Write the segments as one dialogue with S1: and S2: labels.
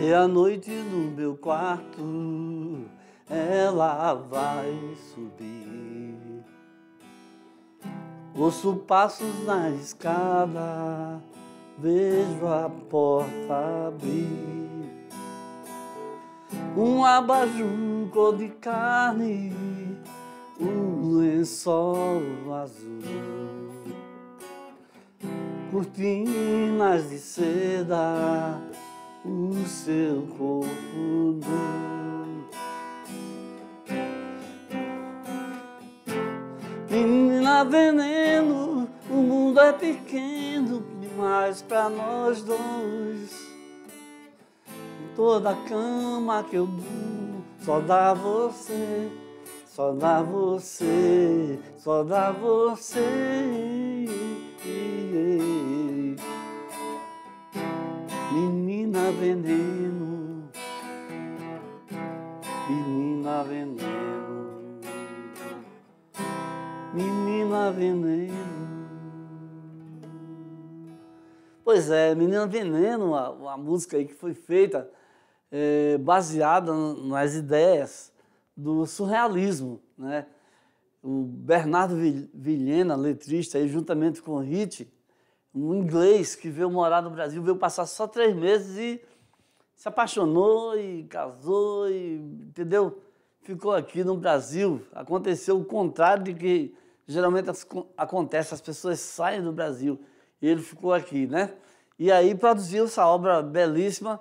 S1: E é à noite no meu quarto ela vai subir. Ouço passos na escada, vejo a porta abrir. Um abajur cor de carne, um lençol azul. Cortinas de seda o seu corpo nu. Menina veneno, o mundo é pequeno demais pra nós dois. toda cama que eu durmo, só dá você, só dá você, só dá você. Menina Menina veneno, menina veneno, menina veneno. Pois é, Menina Veneno, a, a música aí que foi feita é, baseada nas ideias do surrealismo, né? O Bernardo Vilhena, letrista, aí, juntamente com o Hit, um inglês que veio morar no Brasil, veio passar só três meses e se apaixonou e casou, e, entendeu? Ficou aqui no Brasil. Aconteceu o contrário de que geralmente acontece, as pessoas saem do Brasil e ele ficou aqui, né? E aí produziu essa obra belíssima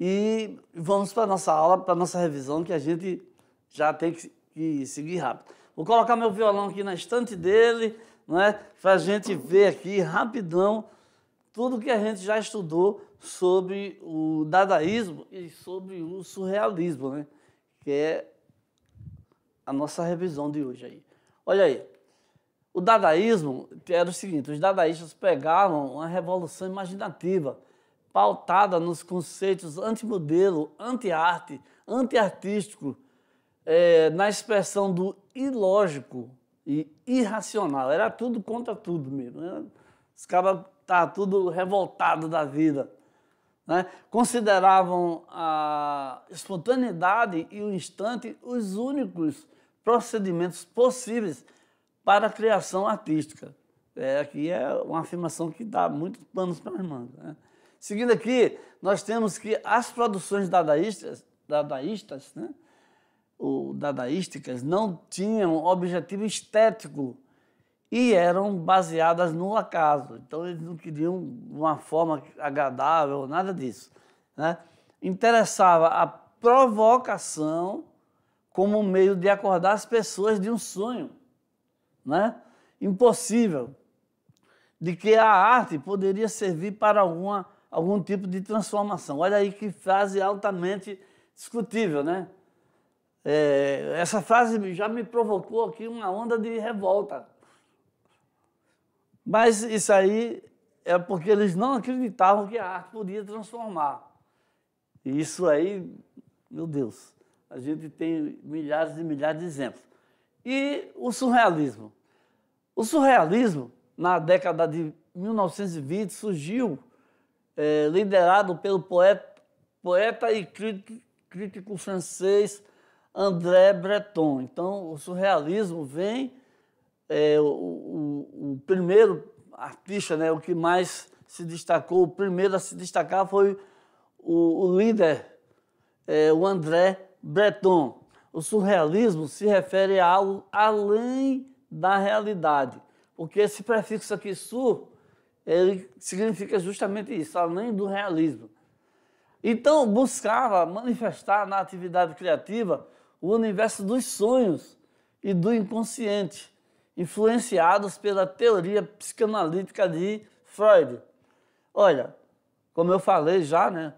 S1: e vamos para nossa aula, para nossa revisão, que a gente já tem que seguir rápido. Vou colocar meu violão aqui na estante dele. É? para a gente ver aqui rapidão tudo que a gente já estudou sobre o dadaísmo e sobre o surrealismo, né, que é a nossa revisão de hoje aí. Olha aí, o dadaísmo era o seguinte, os dadaístas pegavam uma revolução imaginativa pautada nos conceitos antimodelo, anti-arte, anti-artístico, é, na expressão do ilógico, e irracional. Era tudo contra tudo mesmo. Né? Os caras estavam tudo revoltado da vida. Né? Consideravam a espontaneidade e o instante os únicos procedimentos possíveis para a criação artística. É, aqui é uma afirmação que dá muitos panos para as mãos. Né? Seguindo aqui, nós temos que as produções dadaístas, dadaístas né? o dadaísticas não tinham objetivo estético e eram baseadas no acaso. Então eles não queriam uma forma agradável, nada disso. Né? Interessava a provocação como meio de acordar as pessoas de um sonho né? impossível, de que a arte poderia servir para alguma, algum tipo de transformação. Olha aí que frase altamente discutível, né? É, essa frase já me provocou aqui uma onda de revolta. Mas isso aí é porque eles não acreditavam que a arte podia transformar. E isso aí, meu Deus, a gente tem milhares e milhares de exemplos. E o surrealismo? O surrealismo, na década de 1920, surgiu é, liderado pelo poeta, poeta e crítico, crítico francês André Breton. Então, o surrealismo vem, é, o, o, o, primeiro artista, né, o que mais se destacou, o primeiro a se destacar foi o, o líder, é, o André Breton. O surrealismo se refere a algo além da realidade, porque esse prefixo aqui, sur, ele significa justamente isso, além do realismo. Então, buscava manifestar na atividade criativa o universo dos sonhos e do inconsciente, influenciados pela teoria psicanalítica de Freud. Olha, como eu falei já, né,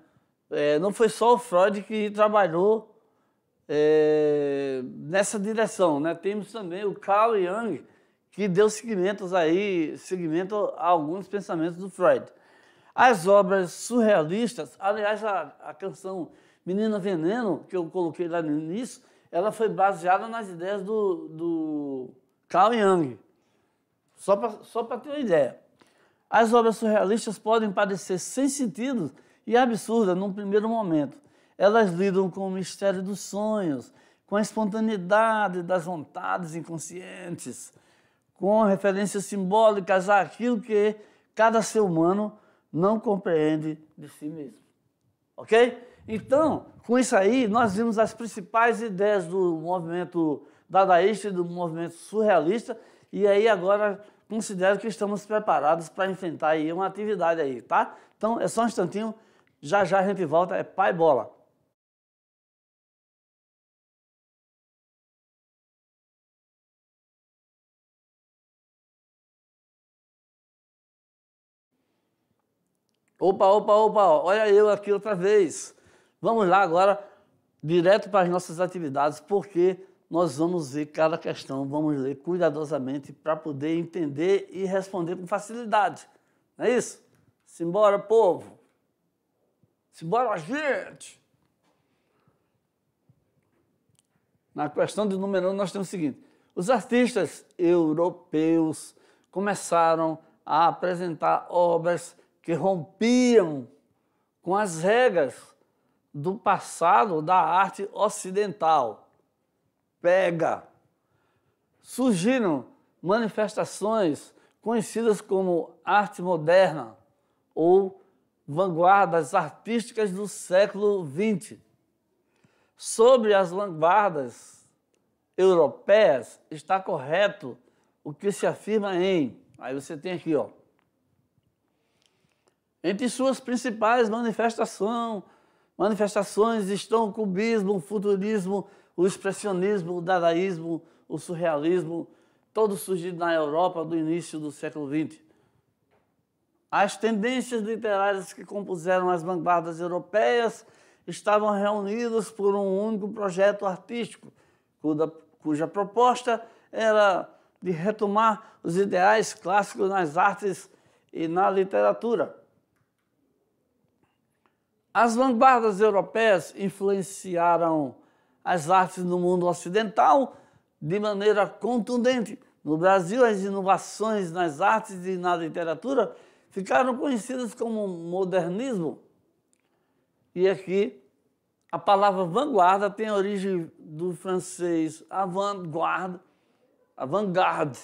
S1: é, não foi só o Freud que trabalhou é, nessa direção. Né? Temos também o Carl Jung, que deu segmentos aí, segmento a alguns pensamentos do Freud. As obras surrealistas, aliás, a, a canção Menina Veneno, que eu coloquei lá no início, ela foi baseada nas ideias do, do Carl Jung. Só para só ter uma ideia. As obras surrealistas podem parecer sem sentido e absurdas num primeiro momento. Elas lidam com o mistério dos sonhos, com a espontaneidade das vontades inconscientes, com referências simbólicas àquilo que cada ser humano não compreende de si mesmo. Ok? Então, com isso aí, nós vimos as principais ideias do movimento dadaísta e do movimento surrealista, e aí agora considero que estamos preparados para enfrentar aí uma atividade aí, tá? Então, é só um instantinho, já já a gente volta, é pai bola. Opa, opa, opa, olha eu aqui outra vez. Vamos lá agora direto para as nossas atividades, porque nós vamos ver cada questão, vamos ler cuidadosamente para poder entender e responder com facilidade. Não é isso? Simbora, povo! Simbora, gente! Na questão de número 1, um, nós temos o seguinte: os artistas europeus começaram a apresentar obras que rompiam com as regras do passado da arte ocidental. Pega! Surgiram manifestações conhecidas como arte moderna ou vanguardas artísticas do século XX. Sobre as vanguardas europeias está correto o que se afirma em. Aí você tem aqui, ó. Entre suas principais manifestações Manifestações estão o cubismo, o futurismo, o expressionismo, o dadaísmo, o surrealismo, todos surgidos na Europa do início do século XX. As tendências literárias que compuseram as vanguardas europeias estavam reunidas por um único projeto artístico, cuja, cuja proposta era de retomar os ideais clássicos nas artes e na literatura. As vanguardas europeias influenciaram as artes no mundo ocidental de maneira contundente. No Brasil, as inovações nas artes e na literatura ficaram conhecidas como modernismo. E aqui, a palavra vanguarda tem origem do francês avant-garde, avant-garde,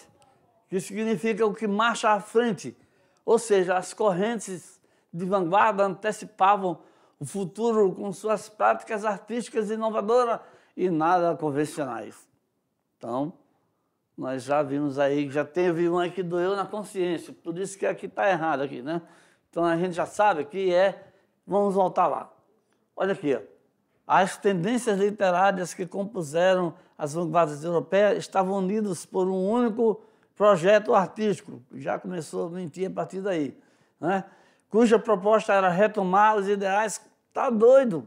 S1: que significa o que marcha à frente, ou seja, as correntes de vanguarda antecipavam o futuro com suas práticas artísticas inovadoras e nada convencionais. Então, nós já vimos aí, já teve um aí que doeu na consciência, por isso que aqui está errado aqui, né? Então a gente já sabe que é, vamos voltar lá. Olha aqui, ó. as tendências literárias que compuseram as vanguardas europeias estavam unidas por um único projeto artístico, já começou a mentir a partir daí, né? cuja proposta era retomar os ideais Tá doido?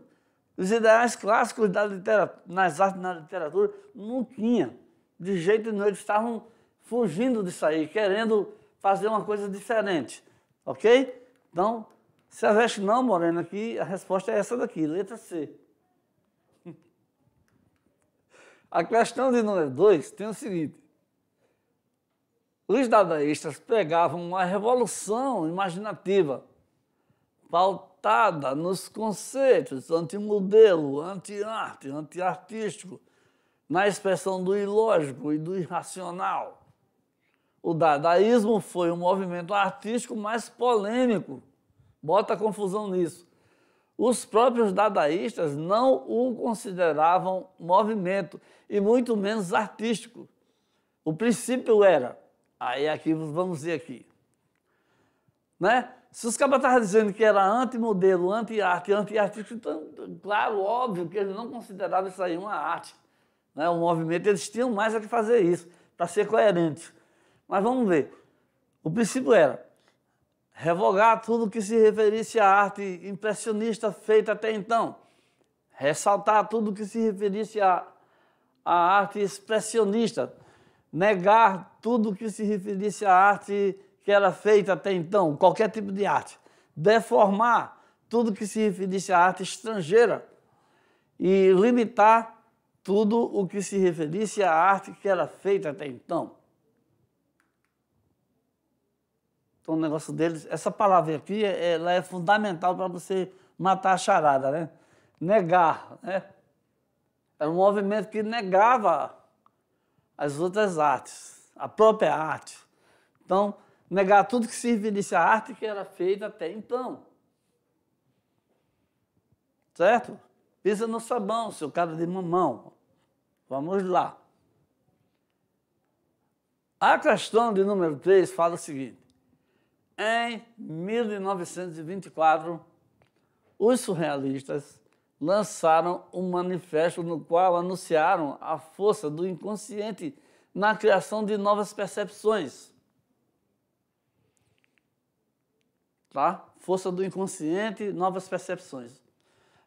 S1: Os ideais clássicos da nas artes e na literatura não tinha. De jeito nenhum, eles estavam fugindo disso aí, querendo fazer uma coisa diferente. Ok? Então, se a veste não, Moreno, aqui a resposta é essa daqui, letra C. A questão de número 2 tem o seguinte. Os dadaístas pegavam uma revolução imaginativa pautada nos conceitos antimodelo, anti-arte, anti-artístico, na expressão do ilógico e do irracional. O dadaísmo foi um movimento artístico mais polêmico. Bota confusão nisso. Os próprios dadaístas não o consideravam movimento e muito menos artístico. O princípio era, aí aqui é vamos ver aqui, né? Se os cabas estavam dizendo que era anti-modelo, anti-arte, anti-artista, então, claro, óbvio que eles não consideravam isso aí uma arte. Né? O movimento, eles tinham mais a que fazer isso, para ser coerente. Mas vamos ver. O princípio era revogar tudo que se referisse à arte impressionista feita até então, ressaltar tudo que se referisse à, à arte expressionista, negar tudo que se referisse à arte que era feita até então, qualquer tipo de arte, deformar tudo que se referisse à arte estrangeira e limitar tudo o que se referisse à arte que era feita até então. Então, o negócio deles, essa palavra aqui, é, ela é fundamental para você matar a charada, né? Negar, né? Era um movimento que negava as outras artes, a própria arte. Então, negar tudo que servilisse à arte que era feita até então. Certo? Pisa no sabão, seu cara de mamão. Vamos lá. A questão de número 3 fala o seguinte: em 1924, os surrealistas lançaram um manifesto no qual anunciaram a força do inconsciente na criação de novas percepções tá? Força do inconsciente, novas percepções.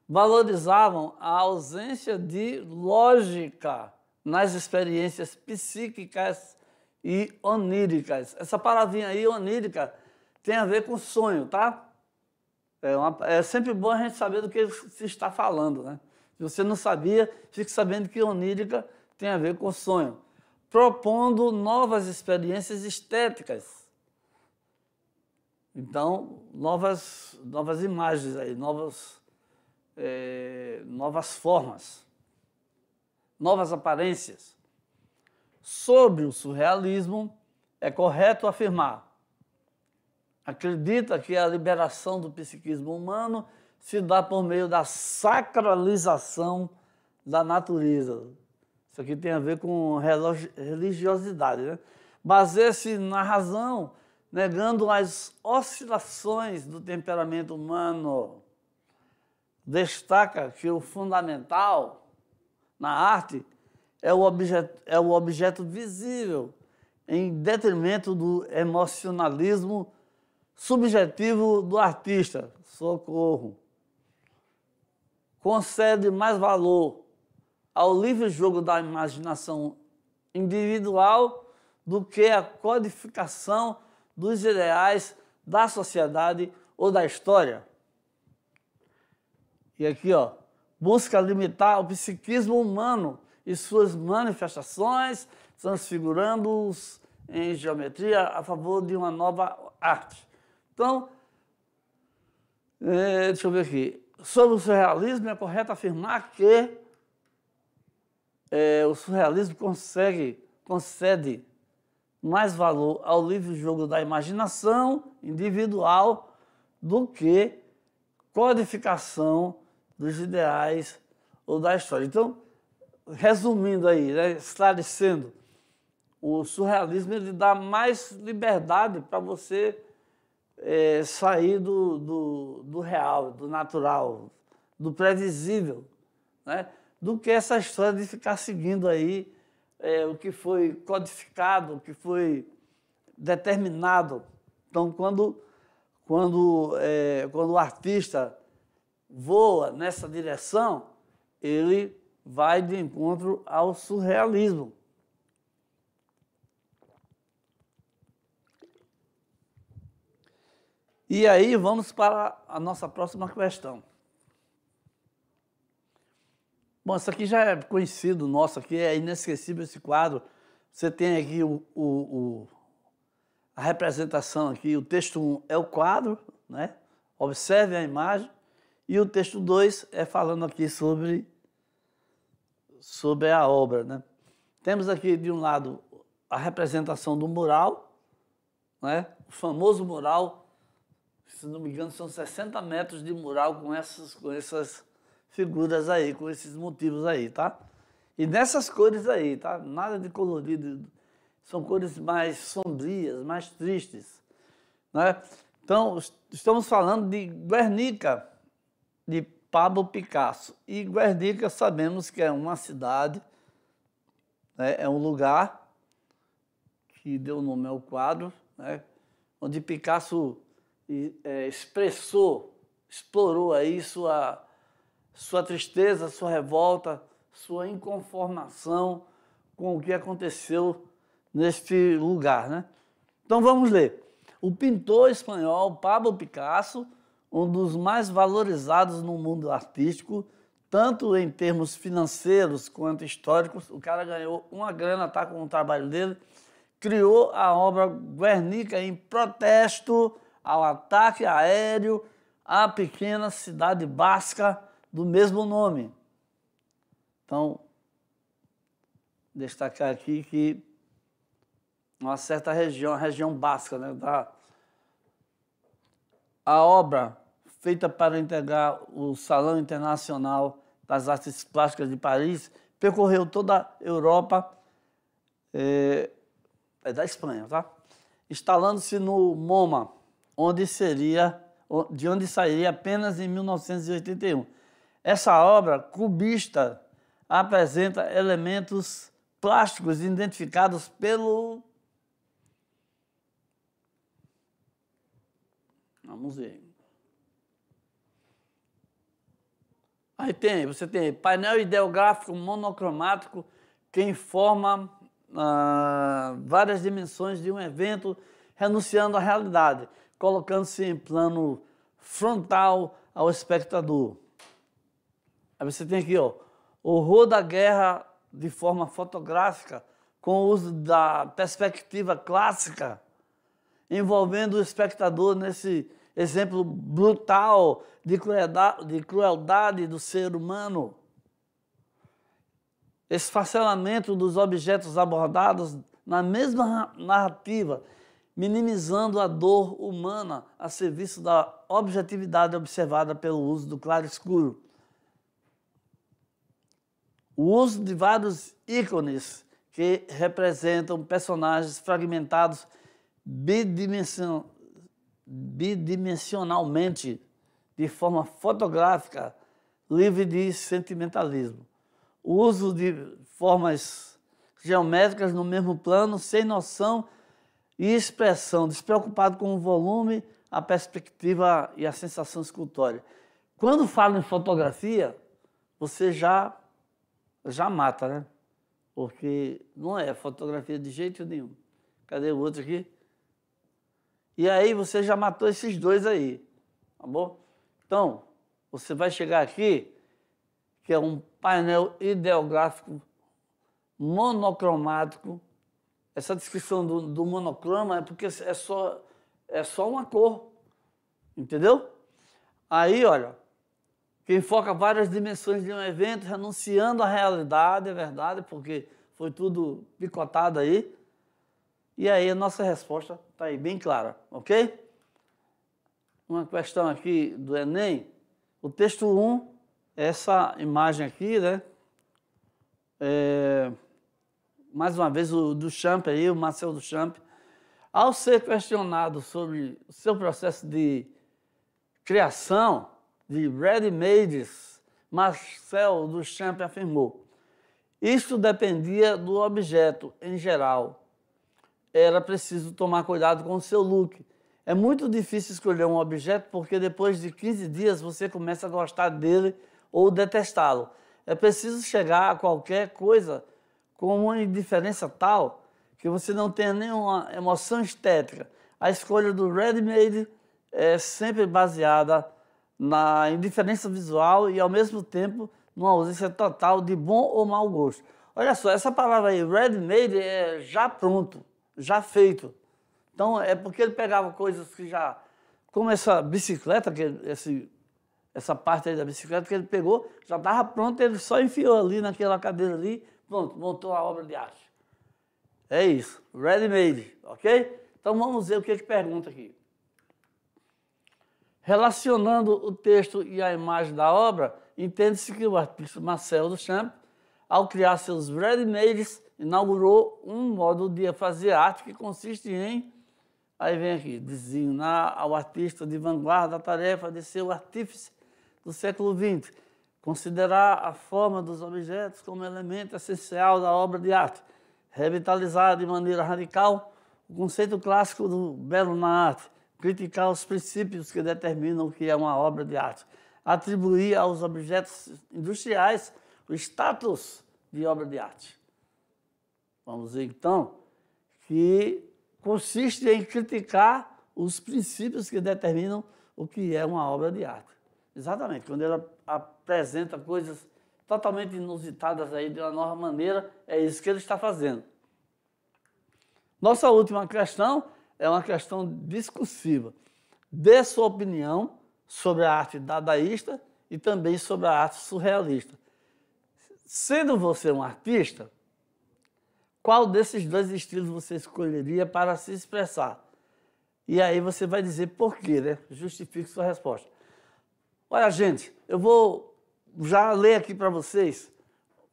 S1: Valorizavam a ausência de lógica nas experiências psíquicas e oníricas. Essa palavrinha aí, onírica, tem a ver com sonho, tá? É, uma, é, sempre bom a gente saber do que se está falando, né? Se você não sabia, fique sabendo que onírica tem a ver com sonho. Propondo novas experiências estéticas então, novas, novas imagens aí, novas, é, novas formas, novas aparências. Sobre o surrealismo, é correto afirmar acredita que a liberação do psiquismo humano se dá por meio da sacralização da natureza. Isso aqui tem a ver com religiosidade, né? Baseia-se na razão negando as oscilações do temperamento humano. Destaca que o fundamental na arte é o objeto, é o objeto visível, em detrimento do emocionalismo subjetivo do artista. Socorro. Concede mais valor ao livre jogo da imaginação individual do que a codificação dos ideais da sociedade ou da história. E aqui, ó, busca limitar o psiquismo humano e suas manifestações, transfigurando-os em geometria a favor de uma nova arte. Então, é, deixa eu ver aqui. Sobre o surrealismo, é correto afirmar que é, o surrealismo consegue, concede mais valor ao livre jogo da imaginação individual do que codificação dos ideais ou da história. Então, resumindo aí, né, esclarecendo, o surrealismo ele dá mais liberdade para você é, sair do, do, do, real, do natural, do previsível, né, do que essa história de ficar seguindo aí é, o que foi codificado, o que foi determinado. Então, quando, quando, é, quando o artista voa nessa direção, ele vai de encontro ao surrealismo. E aí vamos para a nossa próxima questão. Bom, isso aqui já é conhecido nosso aqui, é inesquecível esse quadro. Você tem aqui o, o, o a representação aqui, o texto 1 um é o quadro, né? Observe a imagem. E o texto 2 é falando aqui sobre, sobre a obra, né? Temos aqui, de um lado, a representação do mural, né? o famoso mural, se não me engano, são 60 metros de mural com essas, com essas figuras aí com esses motivos aí, tá? E nessas cores aí, tá? Nada de colorido. São cores mais sombrias, mais tristes, né? Então, estamos falando de Guernica, de Pablo Picasso. E Guernica sabemos que é uma cidade, né? é um lugar que deu nome ao quadro, né? onde Picasso é, expressou, explorou aí sua sua tristeza, sua revolta, sua inconformação com o que aconteceu neste lugar, né? Então vamos ler. O pintor espanhol Pablo Picasso, um dos mais valorizados no mundo artístico, tanto em termos financeiros quanto históricos, o cara ganhou uma grana tá com o trabalho dele, criou a obra Guernica em protesto ao ataque aéreo à pequena cidade basca do mesmo nome. Então, destacar aqui que uma certa região, a região basca, né, da, a obra feita para integrar o Salão Internacional das Artes Plásticas de Paris percorreu toda a Europa, é, é da Espanha, tá? Instalando-se no MoMA, onde seria, de onde sairia apenas em 1981. Essa obra cubista apresenta elementos plásticos identificados pelo. Ah, vamos ver. Aí tem, você tem painel ideográfico monocromático que informa ah, várias dimensões de um evento, renunciando à realidade, colocando-se em plano frontal ao espectador. Aí você tem aqui, ó, horror da guerra de forma fotográfica, com o uso da perspectiva clássica, envolvendo o espectador nesse exemplo brutal de crueldade, de crueldade do ser humano. Esfacelamento dos objetos abordados na mesma narrativa, minimizando a dor humana a serviço da objetividade observada pelo uso do claro escuro o uso de vários ícones que representam personagens fragmentados bidimension... bidimensionalmente, de forma fotográfica, livre de sentimentalismo. O uso de formas geométricas no mesmo plano, sem noção e expressão, despreocupado com o volume, a perspectiva e a sensação escultória. Quando falo em fotografia, você já já mata, né? Porque não é fotografia de jeito nenhum. Cadê o outro aqui? E aí você já matou esses dois aí, tá bom? Então, você vai chegar aqui, que é um painel ideográfico monocromático. Essa descrição do, do monocroma é porque é só, é só uma cor, entendeu? Aí, olha, que enfoca várias dimensões de um evento, renunciando à realidade, é verdade, porque foi tudo picotado aí. E aí a nossa resposta está aí bem clara, ok? Uma questão aqui do Enem, o texto 1, essa imagem aqui, né? É, mais uma vez o Duchamp aí, o Marcel Duchamp, ao ser questionado sobre o seu processo de criação, de ready-made's Marcel Duchamp afirmou. Isso dependia do objeto em geral. Era preciso tomar cuidado com o seu look. É muito difícil escolher um objeto porque depois de 15 dias você começa a gostar dele ou detestá-lo. É preciso chegar a qualquer coisa com uma indiferença tal que você não tenha nenhuma emoção estética. A escolha do ready-made é sempre baseada na indiferença visual e, ao mesmo tempo, numa ausência total de bom ou mau gosto. Olha só, essa palavra aí, ready-made, é já pronto, já feito. Então, é porque ele pegava coisas que já... Como essa bicicleta, que esse, essa parte aí da bicicleta que ele pegou, já estava pronta, ele só enfiou ali naquela cadeira ali, pronto, montou a obra de arte. É isso, ready-made, ok? Então, vamos ver o que ele pergunta aqui. Relacionando o texto e a imagem da obra, entende-se que o artista Marcel Duchamp, ao criar seus ready-mades, inaugurou um modo de fazer arte que consiste em, aí vem aqui, designar ao artista de vanguarda a tarefa de ser o artífice do século XX, considerar a forma dos objetos como elemento essencial da obra de arte, revitalizar de maneira radical o conceito clássico do belo na arte, criticar os princípios que determinam o que é uma obra de arte, atribuir aos objetos industriais o status de obra de arte. Vamos dizer, então, que consiste em criticar os princípios que determinam o que é uma obra de arte. Exatamente, quando ela apresenta coisas totalmente inusitadas aí de uma nova maneira, é isso que ele está fazendo. Nossa última questão é uma questão discursiva. Dê sua opinião sobre a arte dadaísta e também sobre a arte surrealista. Sendo você um artista, qual desses dois estilos você escolheria para se expressar? E aí você vai dizer por quê, né? Justifique sua resposta. Olha, gente, eu vou já ler aqui para vocês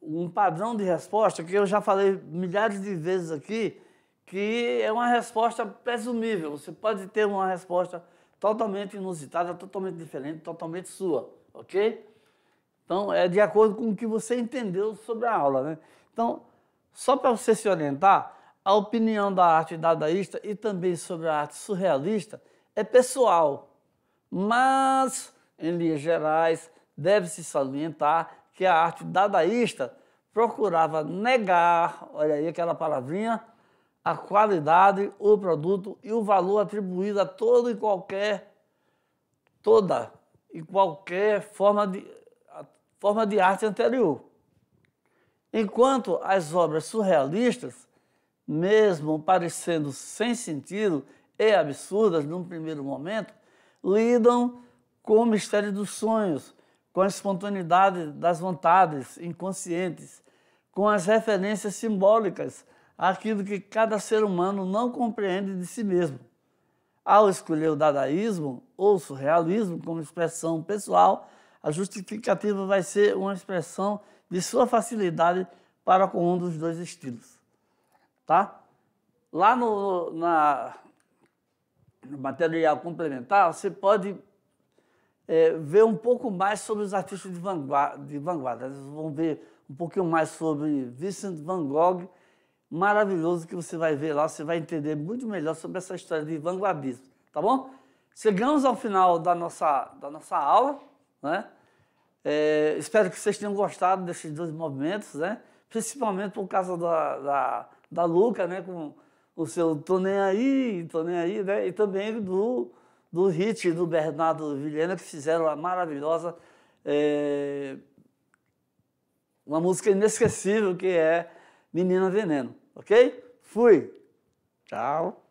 S1: um padrão de resposta que eu já falei milhares de vezes aqui que é uma resposta presumível. Você pode ter uma resposta totalmente inusitada, totalmente diferente, totalmente sua, ok? Então, é de acordo com o que você entendeu sobre a aula, né? Então, só para você se orientar, a opinião da arte dadaísta e também sobre a arte surrealista é pessoal, mas, em linhas gerais, deve-se salientar que a arte dadaísta procurava negar, olha aí aquela palavrinha, a qualidade, o produto e o valor atribuído a toda e qualquer toda e qualquer forma de forma de arte anterior. Enquanto as obras surrealistas, mesmo parecendo sem sentido e absurdas num primeiro momento, lidam com o mistério dos sonhos, com a espontaneidade das vontades inconscientes, com as referências simbólicas aquilo que cada ser humano não compreende de si mesmo. Ao escolher o dadaísmo ou surrealismo como expressão pessoal, a justificativa vai ser uma expressão de sua facilidade para com um dos dois estilos. Tá? Lá no, na, no material complementar, você pode é, ver um pouco mais sobre os artistas de vanguarda. De vanguarda. Vocês vão ver um pouquinho mais sobre Vincent van Gogh, maravilhoso que você vai ver lá, você vai entender muito melhor sobre essa história de vanguardismo, tá bom? Chegamos ao final da nossa, da nossa aula, né? É, espero que vocês tenham gostado desses dois movimentos, né? Principalmente por causa da, da, da Luca, né? Com o seu Tô Nem Aí, Tô Nem Aí, né? E também do, do Hit do Bernardo Vilhena, que fizeram a maravilhosa... É, uma música inesquecível que é Menina Veneno, ok? Fui! Tchau!